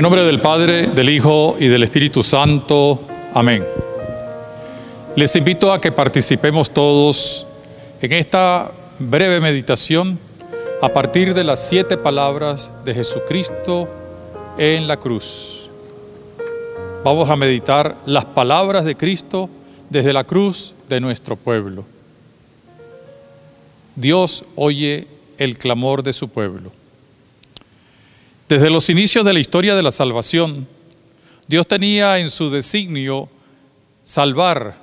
En nombre del Padre, del Hijo y del Espíritu Santo. Amén. Les invito a que participemos todos en esta breve meditación a partir de las siete palabras de Jesucristo en la cruz. Vamos a meditar las palabras de Cristo desde la cruz de nuestro pueblo. Dios oye el clamor de su pueblo. Desde los inicios de la historia de la salvación, Dios tenía en su designio salvar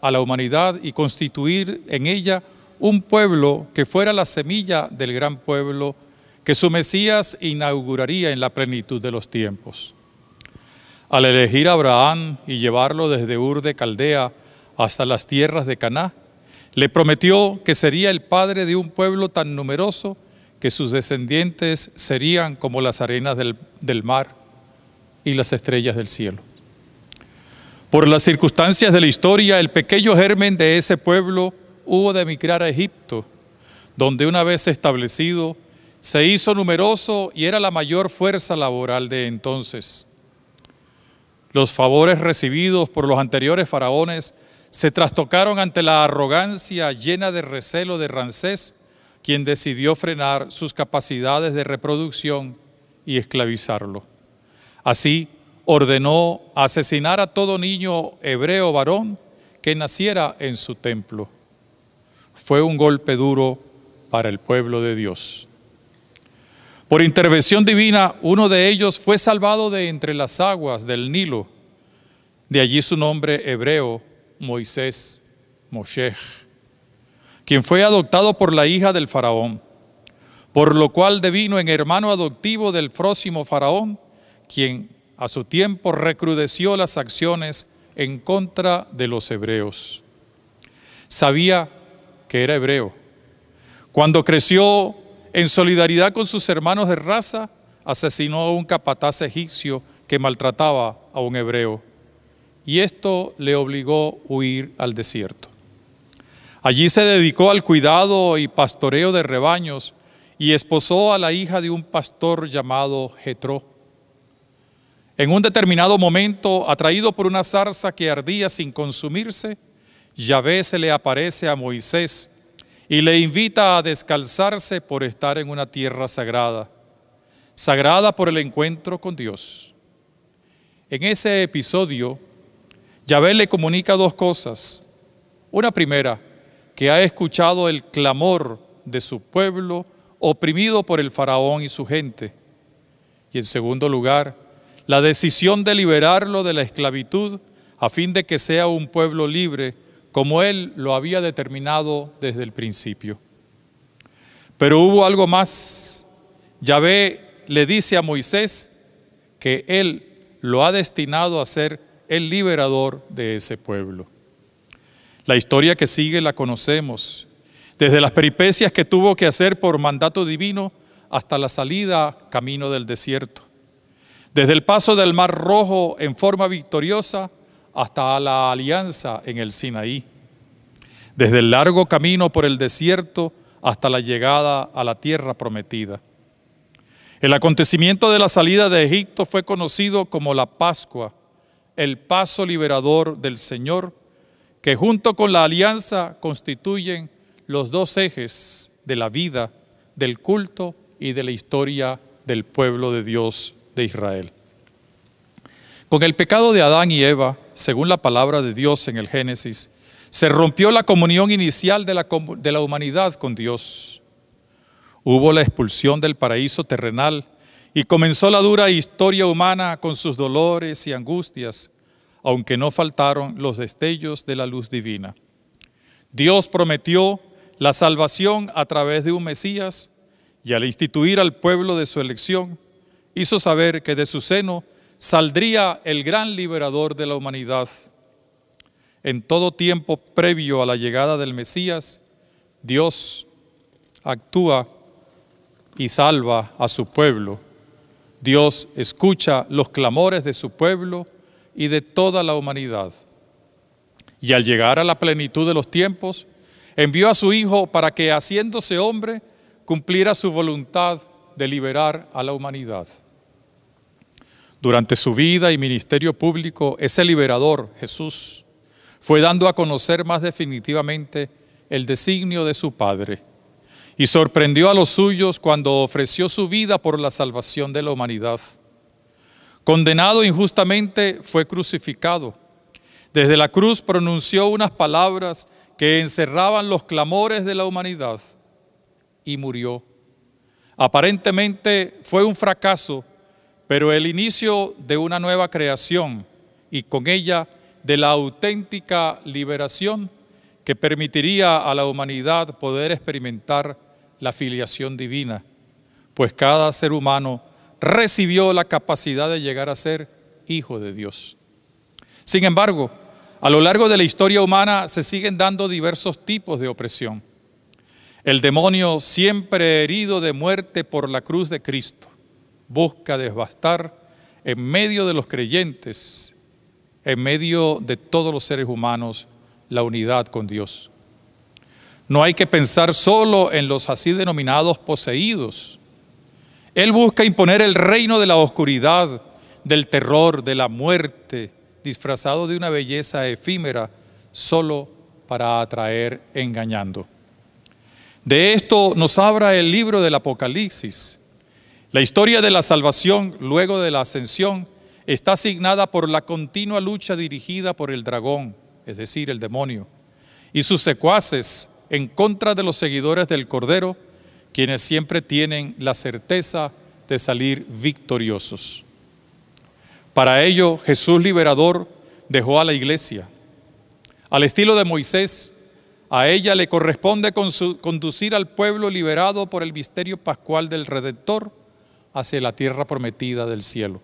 a la humanidad y constituir en ella un pueblo que fuera la semilla del gran pueblo que su Mesías inauguraría en la plenitud de los tiempos. Al elegir a Abraham y llevarlo desde Ur de Caldea hasta las tierras de Caná, le prometió que sería el padre de un pueblo tan numeroso que sus descendientes serían como las arenas del, mar y las estrellas del cielo. Por las circunstancias de la historia, el pequeño germen de ese pueblo hubo de emigrar a Egipto, donde una vez establecido, se hizo numeroso y era la mayor fuerza laboral de entonces. Los favores recibidos por los anteriores faraones se trastocaron ante la arrogancia llena de recelo de Ramsés quien decidió frenar sus capacidades de reproducción y esclavizarlo. Así, ordenó asesinar a todo niño hebreo varón que naciera en su templo. Fue un golpe duro para el pueblo de Dios. Por intervención divina, uno de ellos fue salvado de entre las aguas del Nilo. De allí su nombre hebreo, Moisés Moshech quien fue adoptado por la hija del faraón, por lo cual devino en hermano adoptivo del próximo faraón, quien a su tiempo recrudeció las acciones en contra de los hebreos. Sabía que era hebreo. Cuando creció en solidaridad con sus hermanos de raza, asesinó a un capataz egipcio que maltrataba a un hebreo. Y esto le obligó a huir al desierto. Allí se dedicó al cuidado y pastoreo de rebaños y esposó a la hija de un pastor llamado Jetro. En un determinado momento, atraído por una zarza que ardía sin consumirse, Yahvé se le aparece a Moisés y le invita a descalzarse por estar en una tierra sagrada, sagrada por el encuentro con Dios. En ese episodio, Yahvé le comunica dos cosas. Una primera, que ha escuchado el clamor de su pueblo oprimido por el faraón y su gente. Y en segundo lugar, la decisión de liberarlo de la esclavitud a fin de que sea un pueblo libre, como él lo había determinado desde el principio. Pero hubo algo más. Yahvé le dice a Moisés que él lo ha destinado a ser el liberador de ese pueblo. La historia que sigue la conocemos, desde las peripecias que tuvo que hacer por mandato divino hasta la salida camino del desierto, desde el paso del Mar Rojo en forma victoriosa hasta la alianza en el Sinaí, desde el largo camino por el desierto hasta la llegada a la tierra prometida. El acontecimiento de la salida de Egipto fue conocido como la Pascua, el paso liberador del Señor que junto con la alianza constituyen los dos ejes de la vida, del culto y de la historia del pueblo de Dios de Israel. Con el pecado de Adán y Eva, según la palabra de Dios en el Génesis, se rompió la comunión inicial de la, humanidad con Dios. Hubo la expulsión del paraíso terrenal y comenzó la dura historia humana con sus dolores y angustias, aunque no faltaron los destellos de la luz divina. Dios prometió la salvación a través de un Mesías y al instituir al pueblo de su elección, hizo saber que de su seno saldría el gran liberador de la humanidad. En todo tiempo previo a la llegada del Mesías, Dios actúa y salva a su pueblo. Dios escucha los clamores de su pueblo y de toda la humanidad. Y al llegar a la plenitud de los tiempos, envió a su Hijo para que, haciéndose hombre, cumpliera su voluntad de liberar a la humanidad. Durante su vida y ministerio público, ese liberador, Jesús, fue dando a conocer más definitivamente el designio de su Padre y sorprendió a los suyos cuando ofreció su vida por la salvación de la humanidad. Condenado injustamente, fue crucificado. Desde la cruz pronunció unas palabras que encerraban los clamores de la humanidad y murió. Aparentemente fue un fracaso, pero el inicio de una nueva creación y con ella de la auténtica liberación que permitiría a la humanidad poder experimentar la filiación divina, pues cada ser humano recibió la capacidad de llegar a ser hijo de Dios. Sin embargo, a lo largo de la historia humana se siguen dando diversos tipos de opresión. El demonio, siempre herido de muerte por la cruz de Cristo, busca devastar en medio de los creyentes, en medio de todos los seres humanos, la unidad con Dios. No hay que pensar solo en los así denominados poseídos, él busca imponer el reino de la oscuridad, del terror, de la muerte, disfrazado de una belleza efímera, solo para atraer engañando. De esto nos habla el libro del Apocalipsis. La historia de la salvación luego de la ascensión está asignada por la continua lucha dirigida por el dragón, es decir, el demonio, y sus secuaces en contra de los seguidores del Cordero, quienes siempre tienen la certeza de salir victoriosos. Para ello, Jesús liberador dejó a la iglesia. Al estilo de Moisés, a ella le corresponde conducir al pueblo liberado por el misterio pascual del Redentor hacia la tierra prometida del cielo.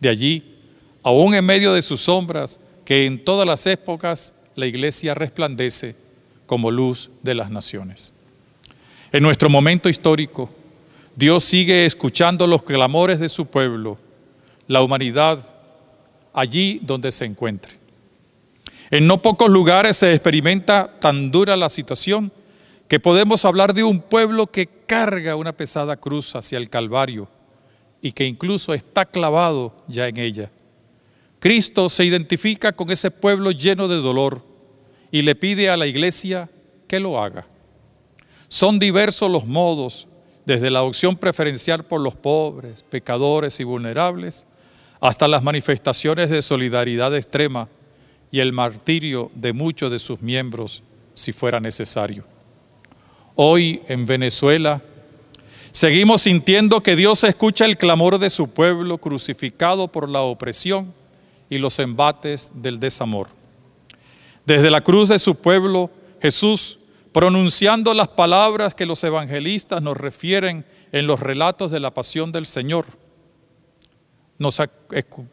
De allí, aún en medio de sus sombras, que en todas las épocas la iglesia resplandece como luz de las naciones. En nuestro momento histórico, Dios sigue escuchando los clamores de su pueblo, la humanidad, allí donde se encuentre. En no pocos lugares se experimenta tan dura la situación que podemos hablar de un pueblo que carga una pesada cruz hacia el Calvario y que incluso está clavado ya en ella. Cristo se identifica con ese pueblo lleno de dolor y le pide a la iglesia que lo haga. Son diversos los modos, desde la opción preferencial por los pobres, pecadores y vulnerables, hasta las manifestaciones de solidaridad extrema y el martirio de muchos de sus miembros si fuera necesario. Hoy en Venezuela seguimos sintiendo que Dios escucha el clamor de su pueblo crucificado por la opresión y los embates del desamor. Desde la cruz de su pueblo, Jesús pronunciando las palabras que los evangelistas nos refieren en los relatos de la pasión del Señor. Nos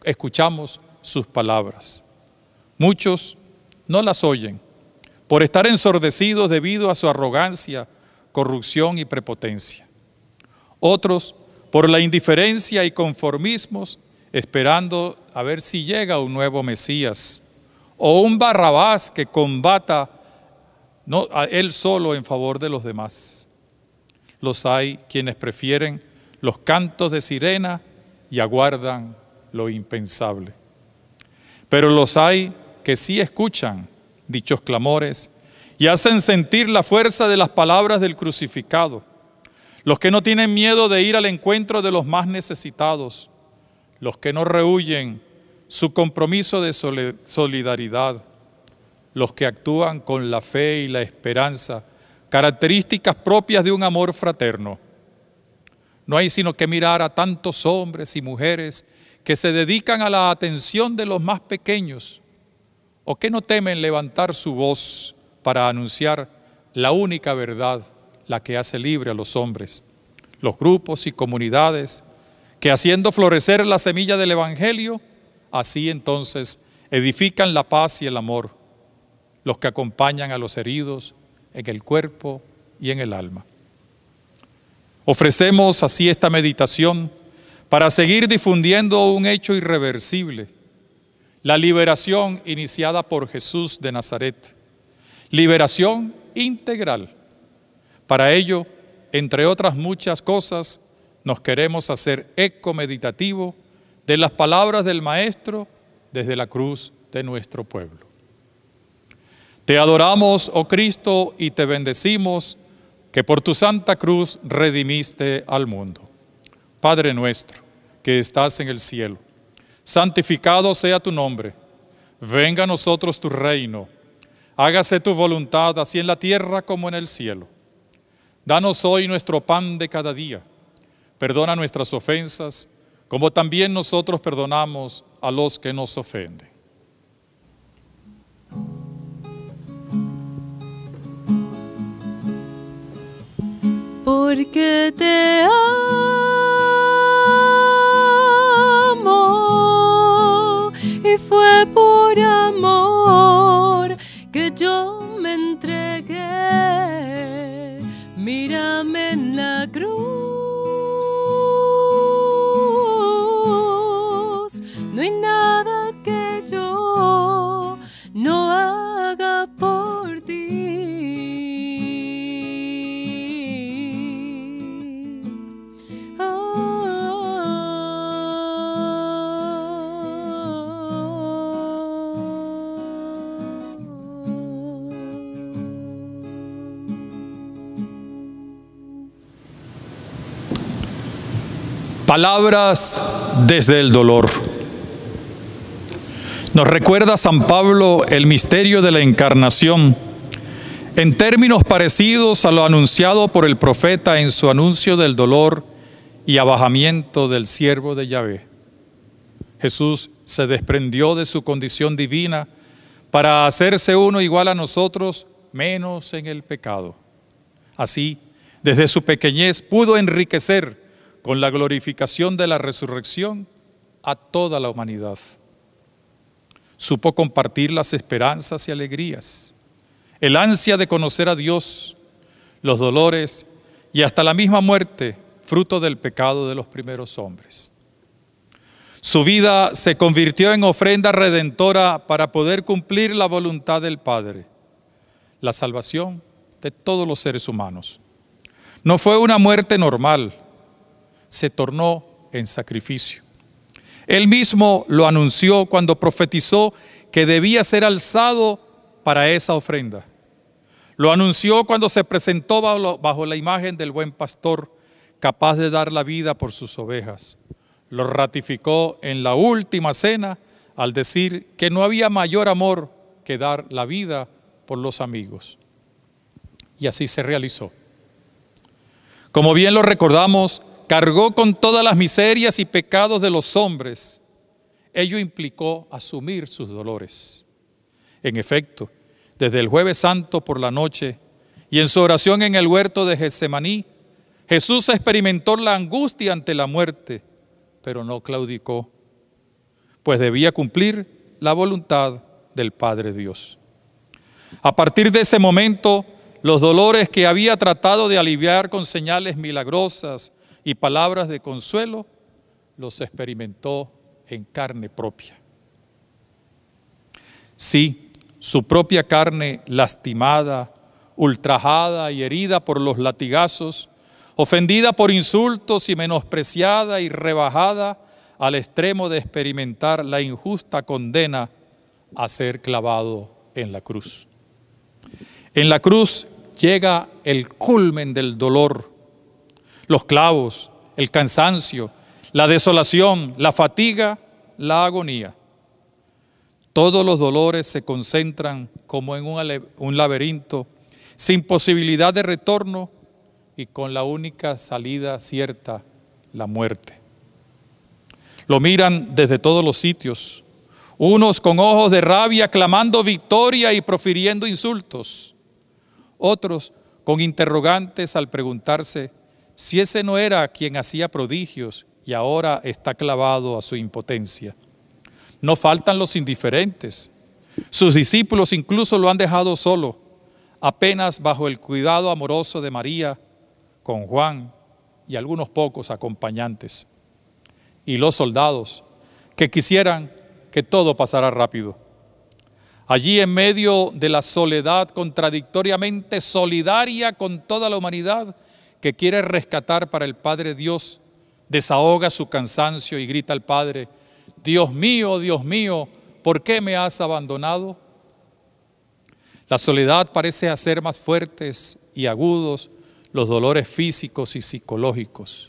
escuchamos sus palabras. Muchos no las oyen por estar ensordecidos debido a su arrogancia, corrupción y prepotencia. Otros por la indiferencia y conformismos, esperando a ver si llega un nuevo Mesías o un Barrabás que combata no a él solo en favor de los demás. Los hay quienes prefieren los cantos de sirena y aguardan lo impensable. Pero los hay que sí escuchan dichos clamores y hacen sentir la fuerza de las palabras del crucificado. Los que no tienen miedo de ir al encuentro de los más necesitados. Los que no rehuyen su compromiso de solidaridad los que actúan con la fe y la esperanza, características propias de un amor fraterno. No hay sino que mirar a tantos hombres y mujeres que se dedican a la atención de los más pequeños o que no temen levantar su voz para anunciar la única verdad, la que hace libre a los hombres. Los grupos y comunidades que haciendo florecer la semilla del Evangelio, así entonces edifican la paz y el amor los que acompañan a los heridos en el cuerpo y en el alma. Ofrecemos así esta meditación para seguir difundiendo un hecho irreversible, la liberación iniciada por Jesús de Nazaret, liberación integral. Para ello, entre otras muchas cosas, nos queremos hacer eco meditativo de las palabras del Maestro desde la cruz de nuestro pueblo. Te adoramos, oh Cristo, y te bendecimos, que por tu santa cruz redimiste al mundo. Padre nuestro, que estás en el cielo, santificado sea tu nombre. Venga a nosotros tu reino. Hágase tu voluntad, así en la tierra como en el cielo. Danos hoy nuestro pan de cada día. Perdona nuestras ofensas, como también nosotros perdonamos a los que nos ofenden porque te amo y fue por amor que yo me entregué. Mírame en la cruz, no hay nada Palabras desde el dolor. Nos recuerda San Pablo el misterio de la encarnación en términos parecidos a lo anunciado por el profeta en su anuncio del dolor y abajamiento del siervo de Yahvé. Jesús se desprendió de su condición divina para hacerse uno igual a nosotros, menos en el pecado. Así, desde su pequeñez pudo enriquecer con la glorificación de la resurrección a toda la humanidad. Supo compartir las esperanzas y alegrías, el ansia de conocer a Dios, los dolores y hasta la misma muerte, fruto del pecado de los primeros hombres. Su vida se convirtió en ofrenda redentora para poder cumplir la voluntad del Padre, la salvación de todos los seres humanos. No fue una muerte normal, se tornó en sacrificio. Él mismo lo anunció cuando profetizó que debía ser alzado para esa ofrenda. Lo anunció cuando se presentó bajo, la imagen del buen pastor, capaz de dar la vida por sus ovejas. Lo ratificó en la última cena al decir que no había mayor amor que dar la vida por los amigos. Y así se realizó. Como bien lo recordamos, cargó con todas las miserias y pecados de los hombres. Ello implicó asumir sus dolores. En efecto, desde el jueves santo por la noche y en su oración en el huerto de Getsemaní, Jesús experimentó la angustia ante la muerte, pero no claudicó, pues debía cumplir la voluntad del Padre Dios. A partir de ese momento, los dolores que había tratado de aliviar con señales milagrosas, y palabras de consuelo los experimentó en carne propia. Sí, su propia carne lastimada, ultrajada y herida por los latigazos, ofendida por insultos y menospreciada y rebajada al extremo de experimentar la injusta condena a ser clavado en la cruz. En la cruz llega el culmen del dolor los clavos, el cansancio, la desolación, la fatiga, la agonía. Todos los dolores se concentran como en un laberinto, sin posibilidad de retorno y con la única salida cierta, la muerte. Lo miran desde todos los sitios, unos con ojos de rabia clamando victoria y profiriendo insultos, otros con interrogantes al preguntarse si ese no era quien hacía prodigios y ahora está clavado a su impotencia. No faltan los indiferentes. Sus discípulos incluso lo han dejado solo, apenas bajo el cuidado amoroso de María, con Juan y algunos pocos acompañantes. Y los soldados, que quisieran que todo pasara rápido. Allí en medio de la soledad contradictoriamente solidaria con toda la humanidad, que quiere rescatar para el Padre Dios, desahoga su cansancio y grita al Padre, Dios mío, Dios mío, ¿por qué me has abandonado? La soledad parece hacer más fuertes y agudos los dolores físicos y psicológicos.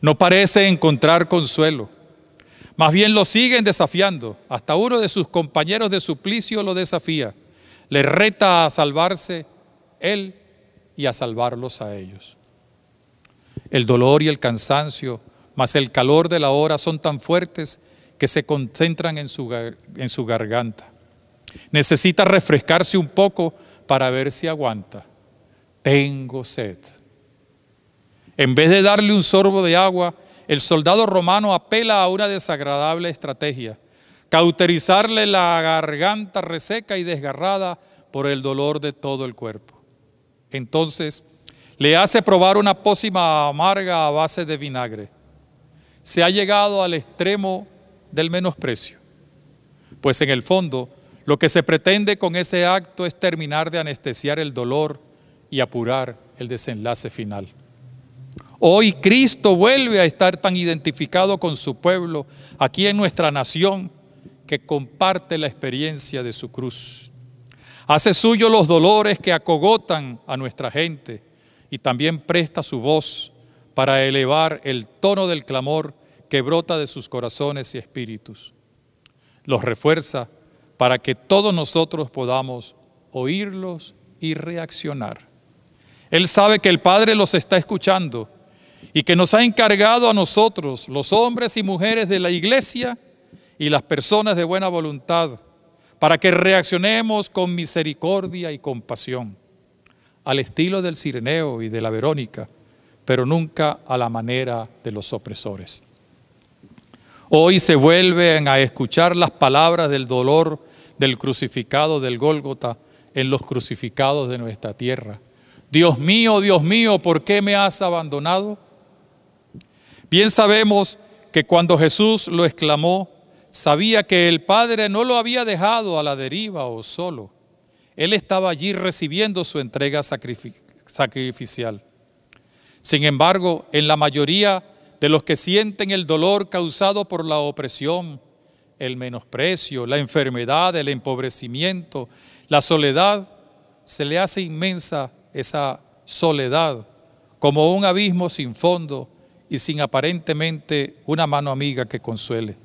No parece encontrar consuelo. Más bien lo siguen desafiando. Hasta uno de sus compañeros de suplicio lo desafía. Le reta a salvarse él y a salvarlos a ellos. El dolor y el cansancio, más el calor de la hora, son tan fuertes que se concentran en su, en su garganta. Necesita refrescarse un poco para ver si aguanta. Tengo sed. En vez de darle un sorbo de agua, el soldado romano apela a una desagradable estrategia, cauterizarle la garganta reseca y desgarrada por el dolor de todo el cuerpo. Entonces, le hace probar una pócima amarga a base de vinagre. Se ha llegado al extremo del menosprecio, pues en el fondo lo que se pretende con ese acto es terminar de anestesiar el dolor y apurar el desenlace final. Hoy Cristo vuelve a estar tan identificado con su pueblo aquí en nuestra nación que comparte la experiencia de su cruz. Hace suyo los dolores que acogotan a nuestra gente y también presta su voz para elevar el tono del clamor que brota de sus corazones y espíritus. Los refuerza para que todos nosotros podamos oírlos y reaccionar. Él sabe que el Padre los está escuchando y que nos ha encargado a nosotros, los hombres y mujeres de la iglesia y las personas de buena voluntad, para que reaccionemos con misericordia y compasión, al estilo del Cireneo y de la Verónica, pero nunca a la manera de los opresores. Hoy se vuelven a escuchar las palabras del dolor del crucificado del Gólgota en los crucificados de nuestra tierra. Dios mío, Dios mío, ¿por qué me has abandonado? Bien sabemos que cuando Jesús lo exclamó, Sabía que el Padre no lo había dejado a la deriva o solo. Él estaba allí recibiendo su entrega sacrificial. Sin embargo, en la mayoría de los que sienten el dolor causado por la opresión, el menosprecio, la enfermedad, el empobrecimiento, la soledad, se le hace inmensa esa soledad, como un abismo sin fondo y sin aparentemente una mano amiga que consuele.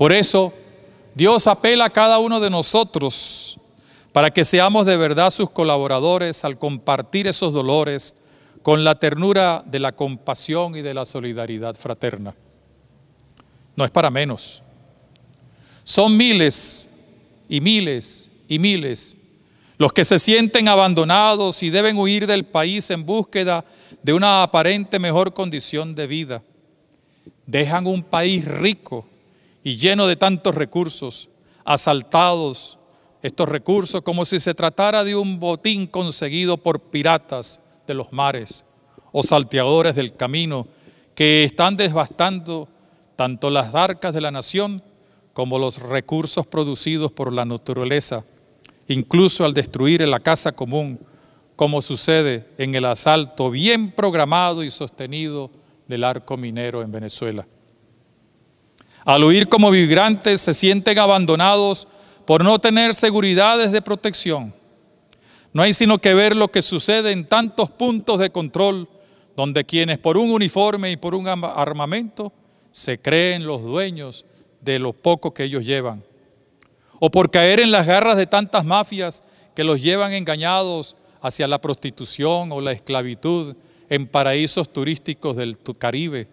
Por eso, Dios apela a cada uno de nosotros para que seamos de verdad sus colaboradores al compartir esos dolores con la ternura de la compasión y de la solidaridad fraterna. No es para menos. Son miles y miles y miles los que se sienten abandonados y deben huir del país en búsqueda de una aparente mejor condición de vida. Dejan un país rico y lleno de tantos recursos, asaltados estos recursos como si se tratara de un botín conseguido por piratas de los mares o salteadores del camino que están devastando tanto las arcas de la nación como los recursos producidos por la naturaleza, incluso al destruir la casa común, como sucede en el asalto bien programado y sostenido del arco minero en Venezuela. Al huir como migrantes se sienten abandonados por no tener seguridades de protección. No hay sino que ver lo que sucede en tantos puntos de control donde quienes por un uniforme y por un armamento se creen los dueños de lo poco que ellos llevan. O por caer en las garras de tantas mafias que los llevan engañados hacia la prostitución o la esclavitud en paraísos turísticos del Caribe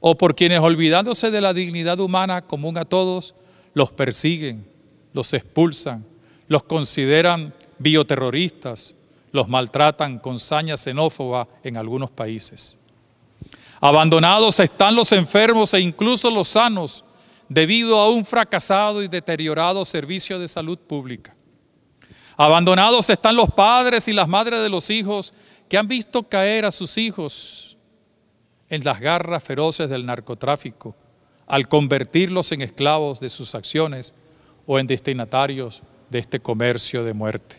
o por quienes olvidándose de la dignidad humana común a todos, los persiguen, los expulsan, los consideran bioterroristas, los maltratan con saña xenófoba en algunos países. Abandonados están los enfermos e incluso los sanos debido a un fracasado y deteriorado servicio de salud pública. Abandonados están los padres y las madres de los hijos que han visto caer a sus hijos en las garras feroces del narcotráfico, al convertirlos en esclavos de sus acciones o en destinatarios de este comercio de muerte.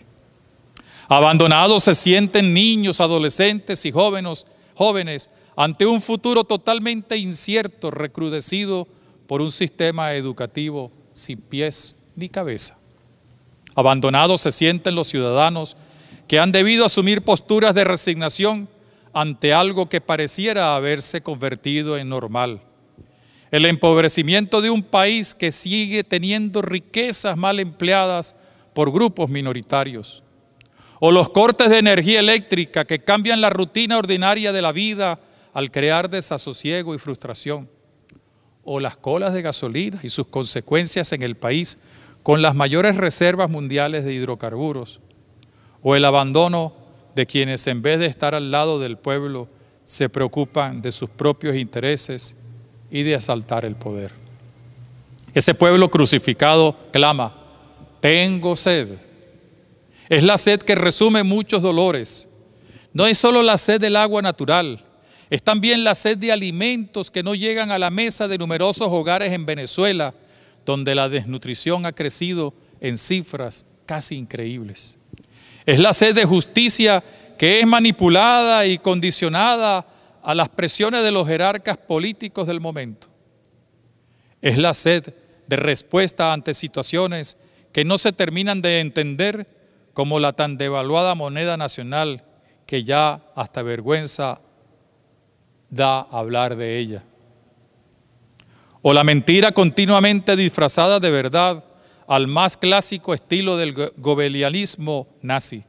Abandonados se sienten niños, adolescentes y jóvenes, jóvenes ante un futuro totalmente incierto, recrudecido por un sistema educativo sin pies ni cabeza. Abandonados se sienten los ciudadanos que han debido asumir posturas de resignación ante algo que pareciera haberse convertido en normal. El empobrecimiento de un país que sigue teniendo riquezas mal empleadas por grupos minoritarios. O los cortes de energía eléctrica que cambian la rutina ordinaria de la vida al crear desasosiego y frustración. O las colas de gasolina y sus consecuencias en el país con las mayores reservas mundiales de hidrocarburos. O el abandono de quienes en vez de estar al lado del pueblo se preocupan de sus propios intereses y de asaltar el poder. Ese pueblo crucificado clama, tengo sed. Es la sed que resume muchos dolores. No es solo la sed del agua natural, es también la sed de alimentos que no llegan a la mesa de numerosos hogares en Venezuela, donde la desnutrición ha crecido en cifras casi increíbles. Es la sed de justicia que es manipulada y condicionada a las presiones de los jerarcas políticos del momento. Es la sed de respuesta ante situaciones que no se terminan de entender como la tan devaluada moneda nacional que ya hasta vergüenza da hablar de ella. O la mentira continuamente disfrazada de verdad al más clásico estilo del gobelianismo nazi.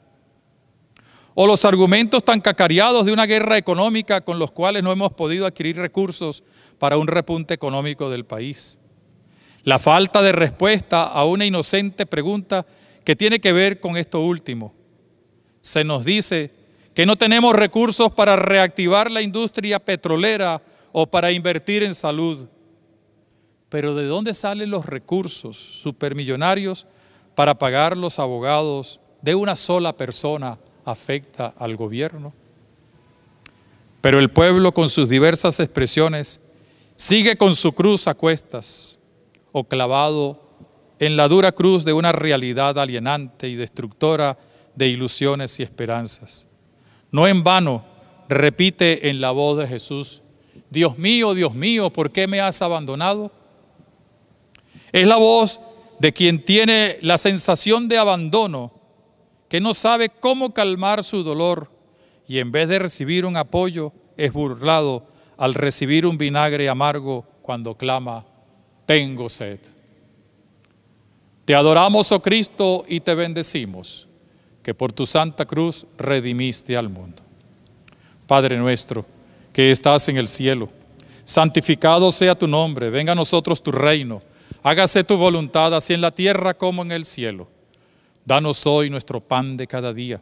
O los argumentos tan cacareados de una guerra económica con los cuales no hemos podido adquirir recursos para un repunte económico del país. La falta de respuesta a una inocente pregunta que tiene que ver con esto último. Se nos dice que no tenemos recursos para reactivar la industria petrolera o para invertir en salud. Pero ¿de dónde salen los recursos supermillonarios para pagar los abogados de una sola persona afecta al gobierno? Pero el pueblo con sus diversas expresiones sigue con su cruz a cuestas o clavado en la dura cruz de una realidad alienante y destructora de ilusiones y esperanzas. No en vano repite en la voz de Jesús, Dios mío, Dios mío, ¿por qué me has abandonado? Es la voz de quien tiene la sensación de abandono, que no sabe cómo calmar su dolor y en vez de recibir un apoyo es burlado al recibir un vinagre amargo cuando clama, tengo sed. Te adoramos, oh Cristo, y te bendecimos, que por tu santa cruz redimiste al mundo. Padre nuestro, que estás en el cielo, santificado sea tu nombre, venga a nosotros tu reino hágase tu voluntad así en la tierra como en el cielo. Danos hoy nuestro pan de cada día.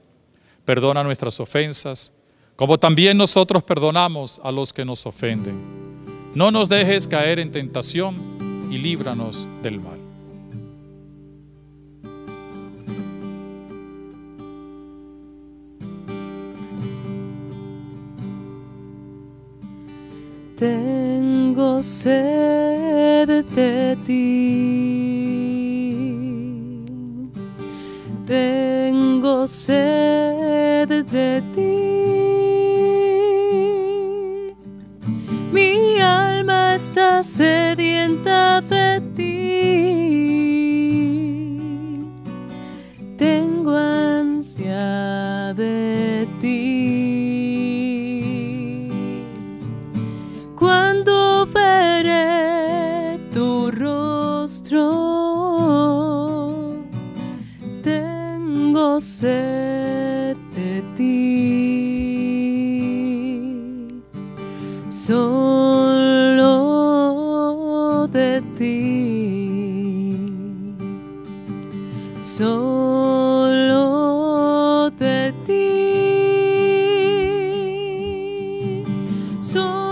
Perdona nuestras ofensas, como también nosotros perdonamos a los que nos ofenden. No nos dejes caer en tentación y líbranos del mal tengo sed de ti. Tengo sed de ti. Mi alma está sedienta de ti. Tengo ansia de ti. Tengo sed de ti. Solo de ti. Solo de ti. Solo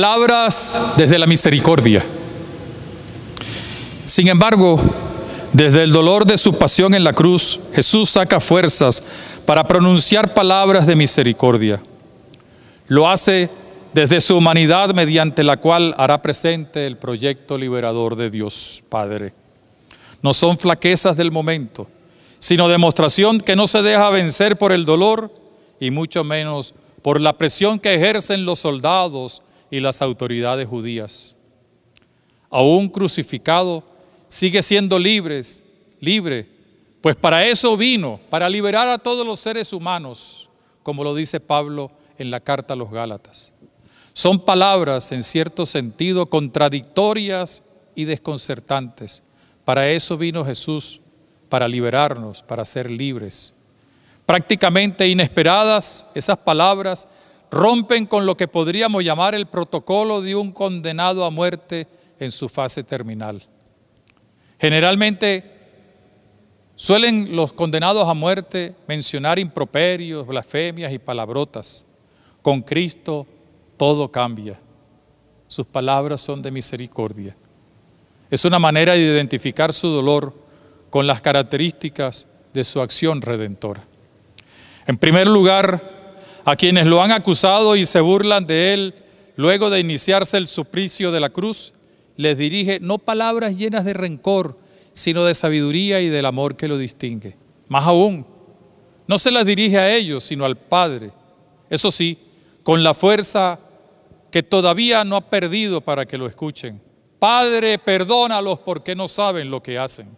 Palabras desde la misericordia. Sin embargo, desde el dolor de su pasión en la cruz, Jesús saca fuerzas para pronunciar palabras de misericordia. Lo hace desde su humanidad mediante la cual hará presente el proyecto liberador de Dios Padre. No son flaquezas del momento, sino demostración que no se deja vencer por el dolor y mucho menos por la presión que ejercen los soldados y las autoridades judías. Aún crucificado, sigue siendo libres libre, pues para eso vino, para liberar a todos los seres humanos, como lo dice Pablo en la carta a los Gálatas. Son palabras, en cierto sentido, contradictorias y desconcertantes. Para eso vino Jesús, para liberarnos, para ser libres. Prácticamente inesperadas esas palabras rompen con lo que podríamos llamar el protocolo de un condenado a muerte en su fase terminal. Generalmente suelen los condenados a muerte mencionar improperios, blasfemias y palabrotas. Con Cristo todo cambia. Sus palabras son de misericordia. Es una manera de identificar su dolor con las características de su acción redentora. En primer lugar, a quienes lo han acusado y se burlan de él, luego de iniciarse el suplicio de la cruz, les dirige no palabras llenas de rencor, sino de sabiduría y del amor que lo distingue. Más aún, no se las dirige a ellos, sino al Padre. Eso sí, con la fuerza que todavía no ha perdido para que lo escuchen. Padre, perdónalos porque no saben lo que hacen.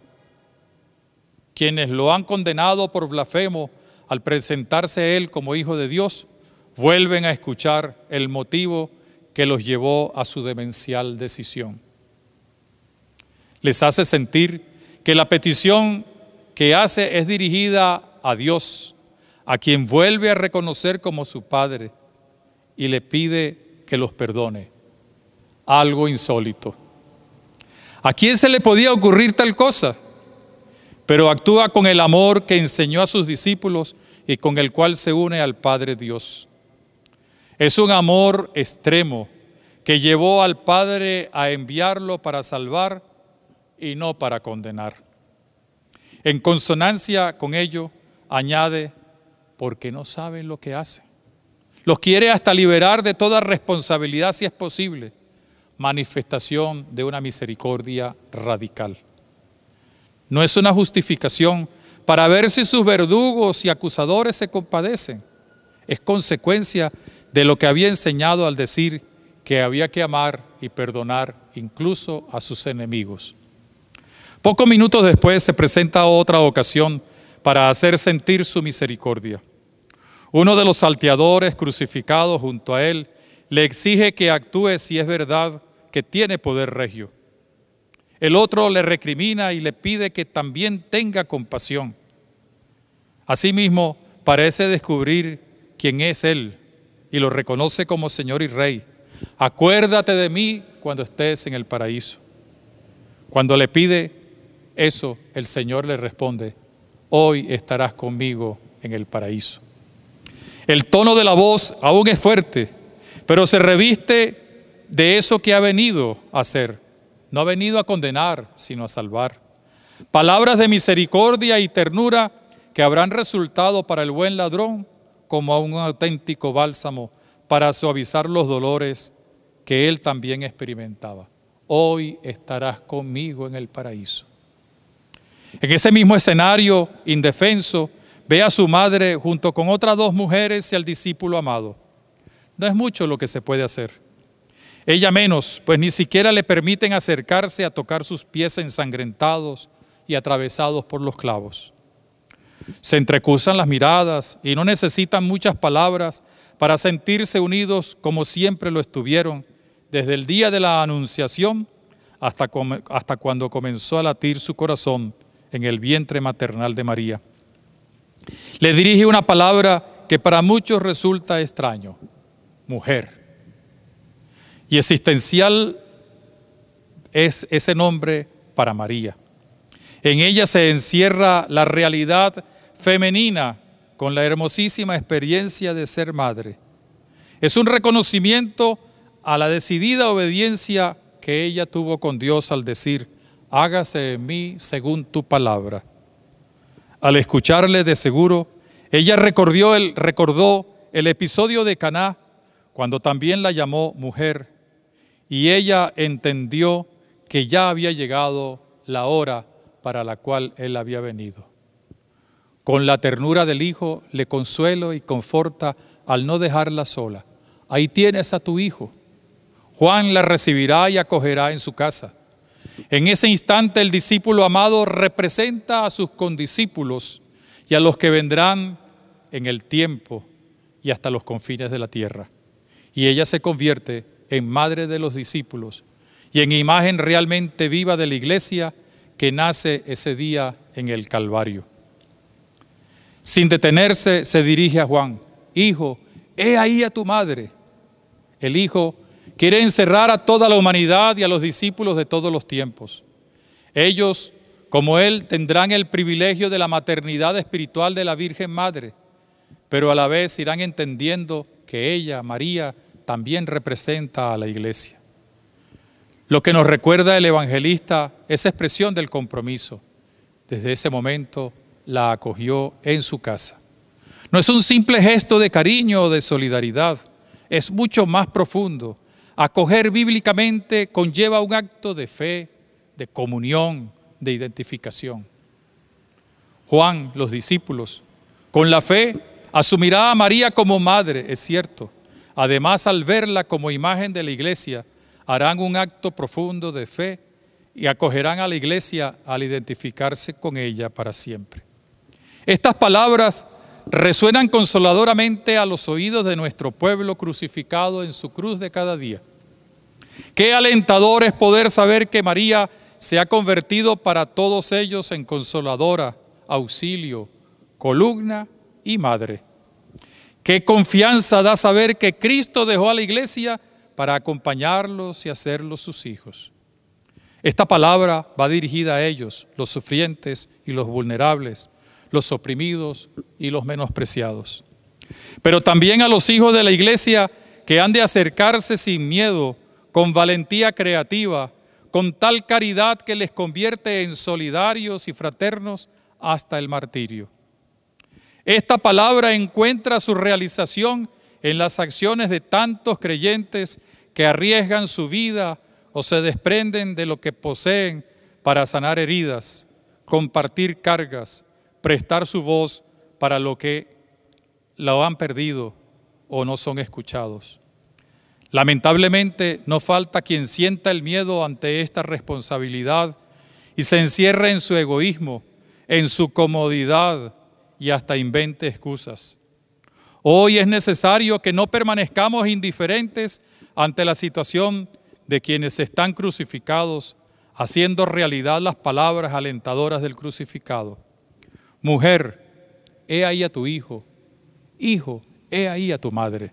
Quienes lo han condenado por blasfemo al presentarse Él como Hijo de Dios, vuelven a escuchar el motivo que los llevó a su demencial decisión. Les hace sentir que la petición que hace es dirigida a Dios, a quien vuelve a reconocer como su Padre y le pide que los perdone. Algo insólito. ¿A quién se le podía ocurrir tal cosa? pero actúa con el amor que enseñó a sus discípulos y con el cual se une al Padre Dios. Es un amor extremo que llevó al Padre a enviarlo para salvar y no para condenar. En consonancia con ello, añade, porque no saben lo que hace. Los quiere hasta liberar de toda responsabilidad si es posible. Manifestación de una misericordia radical. No es una justificación para ver si sus verdugos y acusadores se compadecen. Es consecuencia de lo que había enseñado al decir que había que amar y perdonar incluso a sus enemigos. Pocos minutos después se presenta otra ocasión para hacer sentir su misericordia. Uno de los salteadores crucificados junto a él le exige que actúe si es verdad que tiene poder regio. El otro le recrimina y le pide que también tenga compasión. Asimismo, parece descubrir quién es Él y lo reconoce como Señor y Rey. Acuérdate de mí cuando estés en el paraíso. Cuando le pide eso, el Señor le responde, hoy estarás conmigo en el paraíso. El tono de la voz aún es fuerte, pero se reviste de eso que ha venido a ser no ha venido a condenar, sino a salvar. Palabras de misericordia y ternura que habrán resultado para el buen ladrón como a un auténtico bálsamo para suavizar los dolores que él también experimentaba. Hoy estarás conmigo en el paraíso. En ese mismo escenario, indefenso, ve a su madre junto con otras dos mujeres y al discípulo amado. No es mucho lo que se puede hacer. Ella menos, pues ni siquiera le permiten acercarse a tocar sus pies ensangrentados y atravesados por los clavos. Se entrecusan las miradas y no necesitan muchas palabras para sentirse unidos como siempre lo estuvieron desde el día de la Anunciación hasta, hasta cuando comenzó a latir su corazón en el vientre maternal de María. Le dirige una palabra que para muchos resulta extraño, mujer. Y existencial es ese nombre para María. En ella se encierra la realidad femenina con la hermosísima experiencia de ser madre. Es un reconocimiento a la decidida obediencia que ella tuvo con Dios al decir, hágase en mí según tu palabra. Al escucharle de seguro, ella recordó el, recordó el episodio de Caná, cuando también la llamó mujer, y ella entendió que ya había llegado la hora para la cual él había venido. Con la ternura del hijo le consuelo y conforta al no dejarla sola. Ahí tienes a tu hijo. Juan la recibirá y acogerá en su casa. En ese instante el discípulo amado representa a sus condiscípulos y a los que vendrán en el tiempo y hasta los confines de la tierra. Y ella se convierte en Madre de los Discípulos y en imagen realmente viva de la Iglesia que nace ese día en el Calvario. Sin detenerse se dirige a Juan, Hijo, he ahí a tu madre. El Hijo quiere encerrar a toda la humanidad y a los discípulos de todos los tiempos. Ellos, como Él, tendrán el privilegio de la maternidad espiritual de la Virgen Madre, pero a la vez irán entendiendo que ella, María, también representa a la iglesia. Lo que nos recuerda el evangelista es expresión del compromiso. Desde ese momento la acogió en su casa. No es un simple gesto de cariño o de solidaridad, es mucho más profundo. Acoger bíblicamente conlleva un acto de fe, de comunión, de identificación. Juan, los discípulos, con la fe asumirá a María como madre, es cierto, Además, al verla como imagen de la iglesia, harán un acto profundo de fe y acogerán a la iglesia al identificarse con ella para siempre. Estas palabras resuenan consoladoramente a los oídos de nuestro pueblo crucificado en su cruz de cada día. Qué alentador es poder saber que María se ha convertido para todos ellos en consoladora, auxilio, columna y madre. Qué confianza da saber que Cristo dejó a la iglesia para acompañarlos y hacerlos sus hijos. Esta palabra va dirigida a ellos, los sufrientes y los vulnerables, los oprimidos y los menospreciados. Pero también a los hijos de la iglesia que han de acercarse sin miedo, con valentía creativa, con tal caridad que les convierte en solidarios y fraternos hasta el martirio. Esta palabra encuentra su realización en las acciones de tantos creyentes que arriesgan su vida o se desprenden de lo que poseen para sanar heridas, compartir cargas, prestar su voz para lo que lo han perdido o no son escuchados. Lamentablemente no falta quien sienta el miedo ante esta responsabilidad y se encierra en su egoísmo, en su comodidad, y hasta invente excusas. Hoy es necesario que no permanezcamos indiferentes ante la situación de quienes están crucificados, haciendo realidad las palabras alentadoras del crucificado. Mujer, he ahí a tu hijo. Hijo, he ahí a tu madre.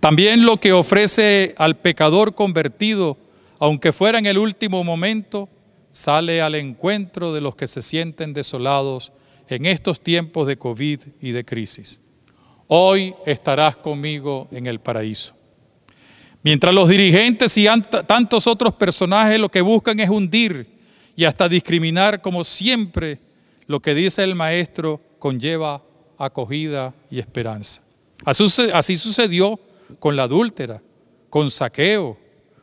También lo que ofrece al pecador convertido, aunque fuera en el último momento, sale al encuentro de los que se sienten desolados en estos tiempos de COVID y de crisis. Hoy estarás conmigo en el paraíso. Mientras los dirigentes y tantos otros personajes lo que buscan es hundir y hasta discriminar, como siempre lo que dice el maestro conlleva acogida y esperanza. Así sucedió con la adúltera, con Saqueo,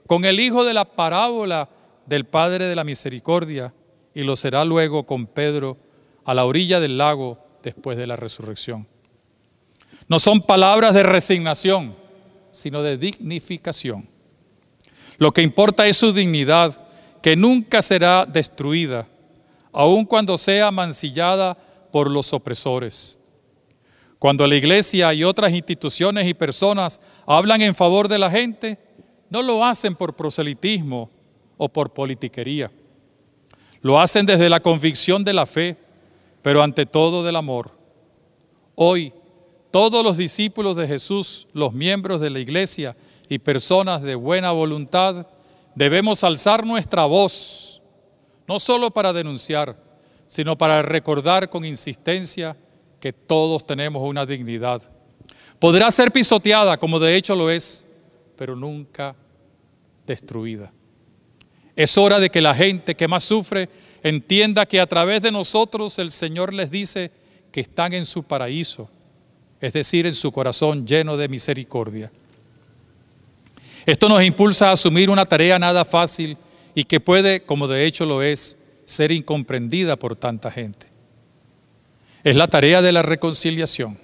con el hijo de la parábola del Padre de la Misericordia, y lo será luego con Pedro a la orilla del lago después de la resurrección. No son palabras de resignación, sino de dignificación. Lo que importa es su dignidad, que nunca será destruida, aun cuando sea mancillada por los opresores. Cuando la iglesia y otras instituciones y personas hablan en favor de la gente, no lo hacen por proselitismo o por politiquería. Lo hacen desde la convicción de la fe pero ante todo del amor. Hoy, todos los discípulos de Jesús, los miembros de la iglesia y personas de buena voluntad, debemos alzar nuestra voz, no solo para denunciar, sino para recordar con insistencia que todos tenemos una dignidad. Podrá ser pisoteada, como de hecho lo es, pero nunca destruida. Es hora de que la gente que más sufre entienda que a través de nosotros el Señor les dice que están en su paraíso, es decir, en su corazón lleno de misericordia. Esto nos impulsa a asumir una tarea nada fácil y que puede, como de hecho lo es, ser incomprendida por tanta gente. Es la tarea de la reconciliación.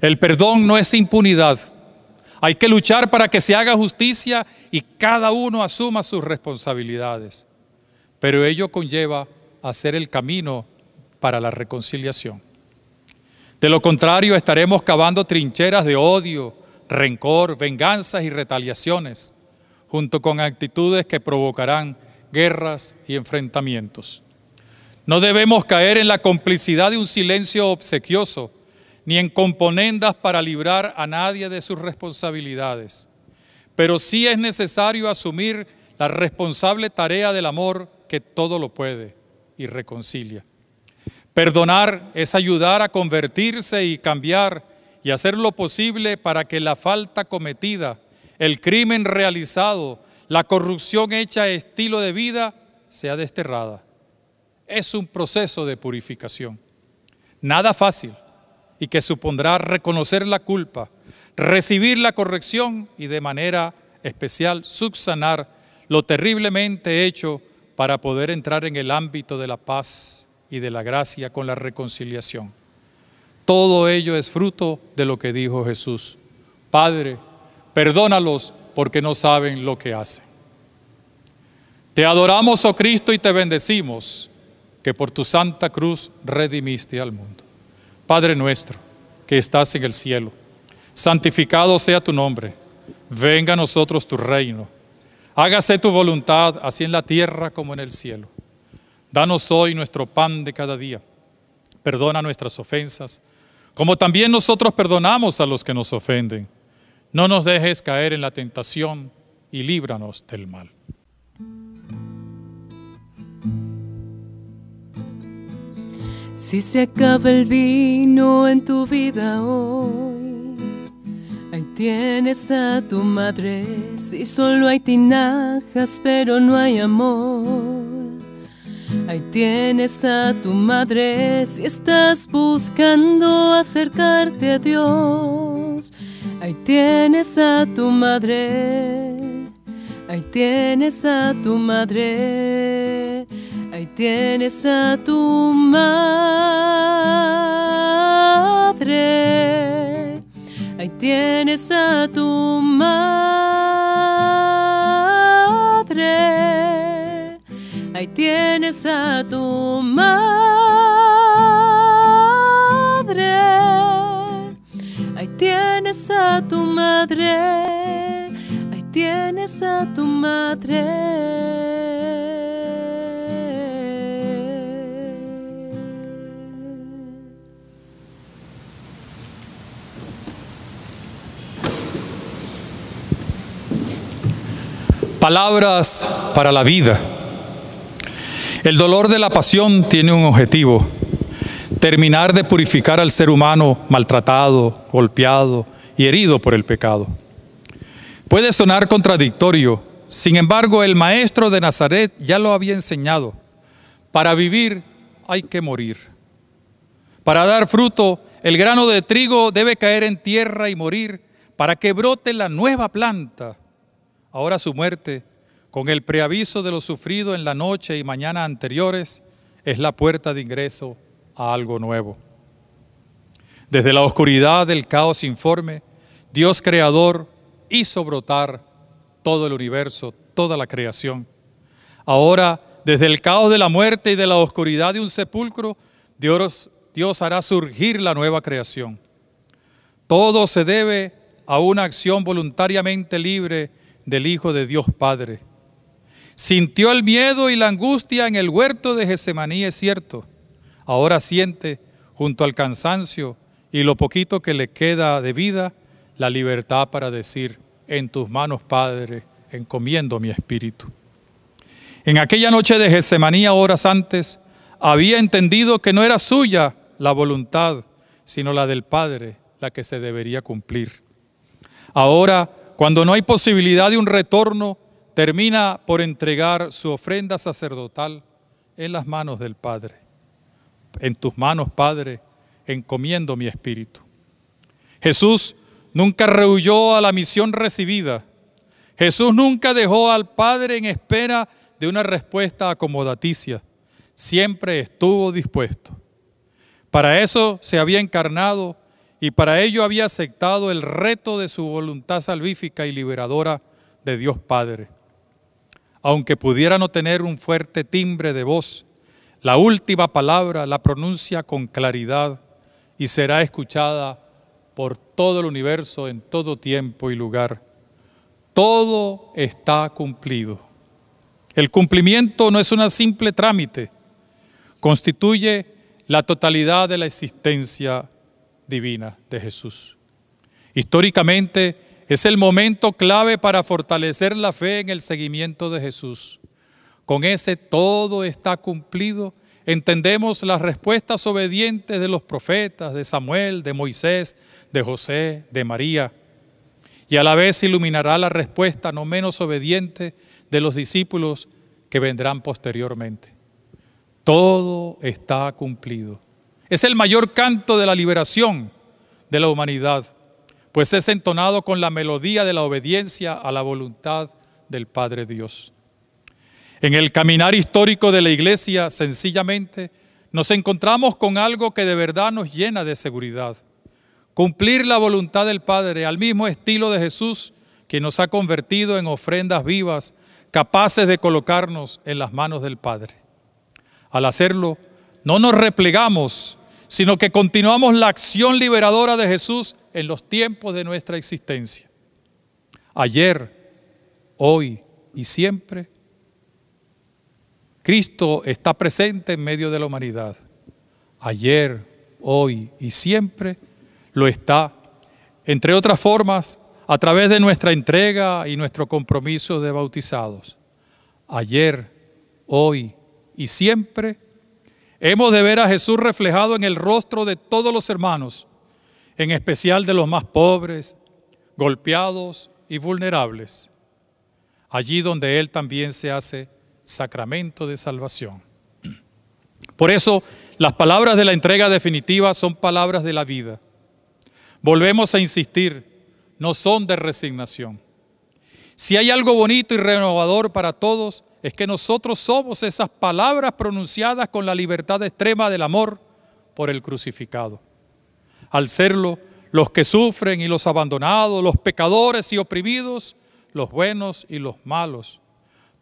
El perdón no es impunidad. Hay que luchar para que se haga justicia y cada uno asuma sus responsabilidades pero ello conlleva hacer el camino para la reconciliación. De lo contrario, estaremos cavando trincheras de odio, rencor, venganzas y retaliaciones, junto con actitudes que provocarán guerras y enfrentamientos. No debemos caer en la complicidad de un silencio obsequioso, ni en componendas para librar a nadie de sus responsabilidades. Pero sí es necesario asumir la responsable tarea del amor que todo lo puede y reconcilia. Perdonar es ayudar a convertirse y cambiar y hacer lo posible para que la falta cometida, el crimen realizado, la corrupción hecha estilo de vida sea desterrada. Es un proceso de purificación. Nada fácil y que supondrá reconocer la culpa, recibir la corrección y de manera especial subsanar lo terriblemente hecho para poder entrar en el ámbito de la paz y de la gracia con la reconciliación. Todo ello es fruto de lo que dijo Jesús. Padre, perdónalos porque no saben lo que hacen. Te adoramos, oh Cristo, y te bendecimos, que por tu santa cruz redimiste al mundo. Padre nuestro, que estás en el cielo, santificado sea tu nombre, venga a nosotros tu reino Hágase tu voluntad, así en la tierra como en el cielo. Danos hoy nuestro pan de cada día. Perdona nuestras ofensas, como también nosotros perdonamos a los que nos ofenden. No nos dejes caer en la tentación y líbranos del mal. Si se acaba el vino en tu vida hoy Tienes a tu madre si solo hay tinajas pero no hay amor. Ahí tienes a tu madre si estás buscando acercarte a Dios. Ahí tienes a tu madre. Ahí tienes a tu madre. Ahí tienes a tu madre. Ahí tienes a tu madre. Ahí tienes a tu madre. Ahí tienes a tu madre. Ahí tienes a tu madre Palabras para la vida. El dolor de la pasión tiene un objetivo, terminar de purificar al ser humano maltratado, golpeado y herido por el pecado. Puede sonar contradictorio, sin embargo el maestro de Nazaret ya lo había enseñado. Para vivir hay que morir. Para dar fruto, el grano de trigo debe caer en tierra y morir para que brote la nueva planta ahora su muerte, con el preaviso de lo sufrido en la noche y mañana anteriores, es la puerta de ingreso a algo nuevo. Desde la oscuridad del caos informe, Dios creador hizo brotar todo el universo, toda la creación. Ahora, desde el caos de la muerte y de la oscuridad de un sepulcro, Dios, hará surgir la nueva creación. Todo se debe a una acción voluntariamente libre del Hijo de Dios Padre. Sintió el miedo y la angustia en el huerto de Getsemaní, es cierto. Ahora siente, junto al cansancio y lo poquito que le queda de vida, la libertad para decir, en tus manos, Padre, encomiendo mi espíritu. En aquella noche de Getsemaní, horas antes, había entendido que no era suya la voluntad, sino la del Padre, la que se debería cumplir. Ahora cuando no hay posibilidad de un retorno, termina por entregar su ofrenda sacerdotal en las manos del Padre. En tus manos, Padre, encomiendo mi espíritu. Jesús nunca rehuyó a la misión recibida. Jesús nunca dejó al Padre en espera de una respuesta acomodaticia. Siempre estuvo dispuesto. Para eso se había encarnado y para ello había aceptado el reto de su voluntad salvífica y liberadora de Dios Padre. Aunque pudiera no tener un fuerte timbre de voz, la última palabra la pronuncia con claridad y será escuchada por todo el universo en todo tiempo y lugar. Todo está cumplido. El cumplimiento no es un simple trámite, constituye la totalidad de la existencia divina de Jesús. Históricamente es el momento clave para fortalecer la fe en el seguimiento de Jesús. Con ese todo está cumplido. Entendemos las respuestas obedientes de los profetas, de Samuel, de Moisés, de José, de María. Y a la vez iluminará la respuesta no menos obediente de los discípulos que vendrán posteriormente. Todo está cumplido. Es el mayor canto de la liberación de la humanidad, pues es entonado con la melodía de la obediencia a la voluntad del Padre Dios. En el caminar histórico de la iglesia, sencillamente, nos encontramos con algo que de verdad nos llena de seguridad. Cumplir la voluntad del Padre al mismo estilo de Jesús, que nos ha convertido en ofrendas vivas, capaces de colocarnos en las manos del Padre. Al hacerlo, no nos replegamos, sino que continuamos la acción liberadora de Jesús en los tiempos de nuestra existencia. Ayer, hoy y siempre, Cristo está presente en medio de la humanidad. Ayer, hoy y siempre lo está, entre otras formas, a través de nuestra entrega y nuestro compromiso de bautizados. Ayer, hoy y siempre Hemos de ver a Jesús reflejado en el rostro de todos los hermanos, en especial de los más pobres, golpeados y vulnerables, allí donde Él también se hace sacramento de salvación. Por eso, las palabras de la entrega definitiva son palabras de la vida. Volvemos a insistir, no son de resignación. Si hay algo bonito y renovador para todos, es que nosotros somos esas palabras pronunciadas con la libertad extrema del amor por el crucificado. Al serlo, los que sufren y los abandonados, los pecadores y oprimidos, los buenos y los malos,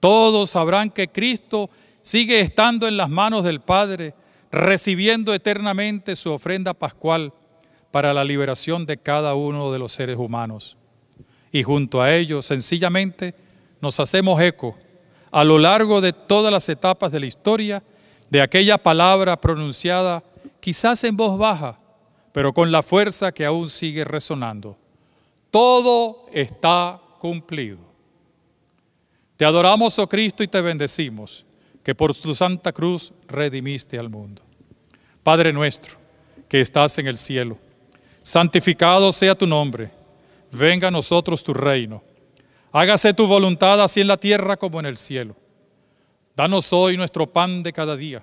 todos sabrán que Cristo sigue estando en las manos del Padre, recibiendo eternamente su ofrenda pascual para la liberación de cada uno de los seres humanos. Y junto a ello, sencillamente, nos hacemos eco a lo largo de todas las etapas de la historia de aquella palabra pronunciada quizás en voz baja, pero con la fuerza que aún sigue resonando. Todo está cumplido. Te adoramos, oh Cristo, y te bendecimos, que por tu santa cruz redimiste al mundo. Padre nuestro, que estás en el cielo, santificado sea tu nombre, venga a nosotros tu reino Hágase tu voluntad así en la tierra como en el cielo. Danos hoy nuestro pan de cada día.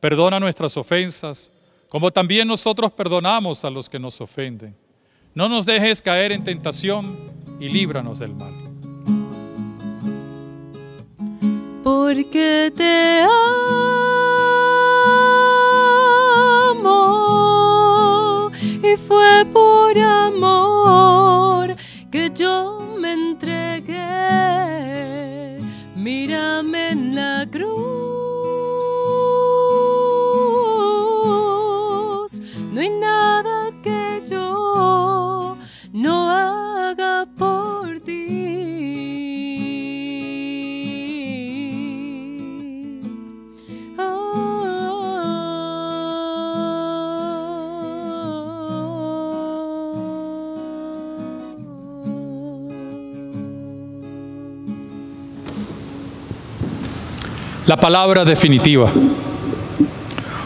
Perdona nuestras ofensas, como también nosotros perdonamos a los que nos ofenden. No nos dejes caer en tentación y líbranos del mal. Porque te amo y fue por amor que yo me entregué mírame en la cruz. No hay nada la palabra definitiva.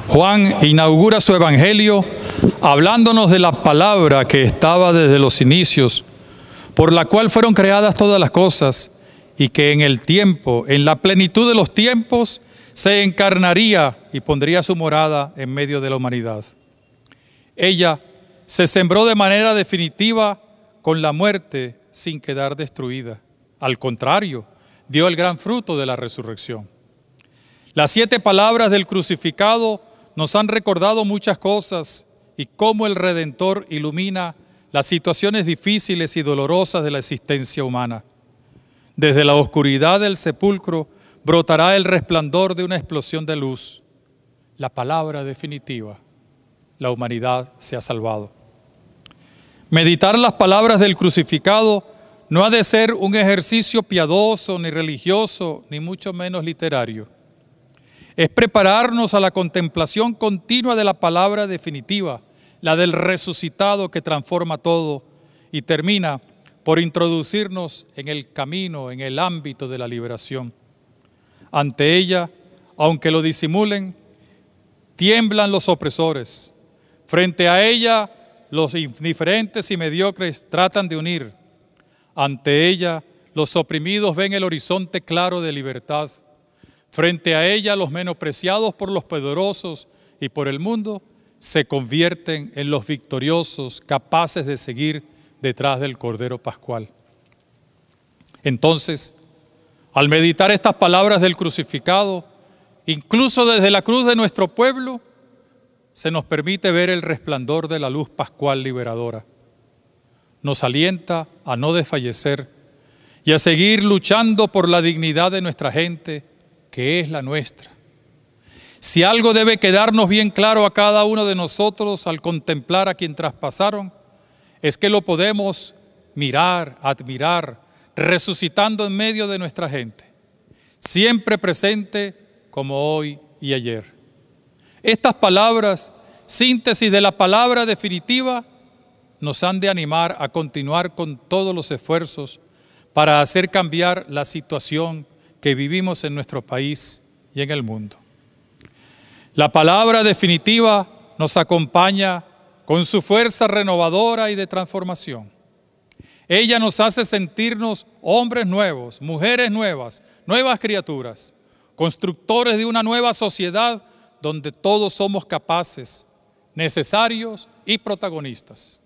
Juan inaugura su evangelio hablándonos de la palabra que estaba desde los inicios, por la cual fueron creadas todas las cosas y que en el tiempo, en la plenitud de los tiempos, se encarnaría y pondría su morada en medio de la humanidad. Ella se sembró de manera definitiva con la muerte sin quedar destruida. Al contrario, dio el gran fruto de la resurrección. Las siete palabras del crucificado nos han recordado muchas cosas y cómo el Redentor ilumina las situaciones difíciles y dolorosas de la existencia humana. Desde la oscuridad del sepulcro brotará el resplandor de una explosión de luz, la palabra definitiva. La humanidad se ha salvado. Meditar las palabras del crucificado no ha de ser un ejercicio piadoso, ni religioso, ni mucho menos literario es prepararnos a la contemplación continua de la palabra definitiva, la del resucitado que transforma todo y termina por introducirnos en el camino, en el ámbito de la liberación. Ante ella, aunque lo disimulen, tiemblan los opresores. Frente a ella, los indiferentes y mediocres tratan de unir. Ante ella, los oprimidos ven el horizonte claro de libertad Frente a ella los menospreciados por los poderosos y por el mundo se convierten en los victoriosos capaces de seguir detrás del Cordero Pascual. Entonces, al meditar estas palabras del crucificado, incluso desde la cruz de nuestro pueblo, se nos permite ver el resplandor de la luz pascual liberadora. Nos alienta a no desfallecer y a seguir luchando por la dignidad de nuestra gente que es la nuestra. Si algo debe quedarnos bien claro a cada uno de nosotros al contemplar a quien traspasaron, es que lo podemos mirar, admirar, resucitando en medio de nuestra gente, siempre presente como hoy y ayer. Estas palabras, síntesis de la palabra definitiva, nos han de animar a continuar con todos los esfuerzos para hacer cambiar la situación que vivimos en nuestro país y en el mundo. La palabra definitiva nos acompaña con su fuerza renovadora y de transformación. Ella nos hace sentirnos hombres nuevos, mujeres nuevas, nuevas criaturas, constructores de una nueva sociedad donde todos somos capaces, necesarios y protagonistas.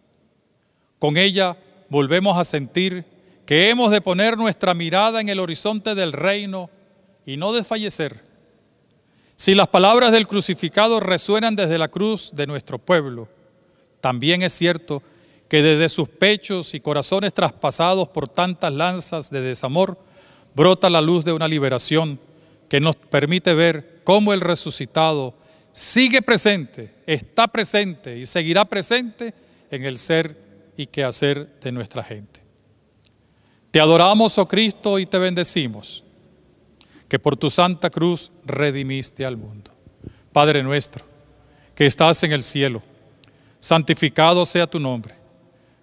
Con ella volvemos a sentir que hemos de poner nuestra mirada en el horizonte del reino y no desfallecer. Si las palabras del crucificado resuenan desde la cruz de nuestro pueblo, también es cierto que desde sus pechos y corazones traspasados por tantas lanzas de desamor, brota la luz de una liberación que nos permite ver cómo el resucitado sigue presente, está presente y seguirá presente en el ser y quehacer de nuestra gente. Te adoramos, oh Cristo, y te bendecimos, que por tu santa cruz redimiste al mundo. Padre nuestro, que estás en el cielo, santificado sea tu nombre.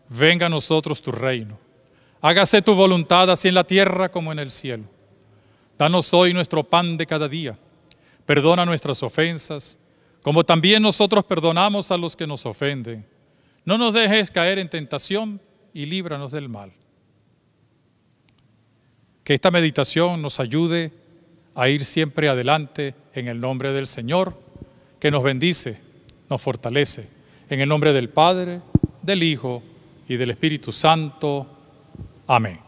Venga a nosotros tu reino. Hágase tu voluntad así en la tierra como en el cielo. Danos hoy nuestro pan de cada día. Perdona nuestras ofensas, como también nosotros perdonamos a los que nos ofenden. No nos dejes caer en tentación y líbranos del mal. Que esta meditación nos ayude a ir siempre adelante en el nombre del Señor, que nos bendice, nos fortalece. En el nombre del Padre, del Hijo y del Espíritu Santo. Amén.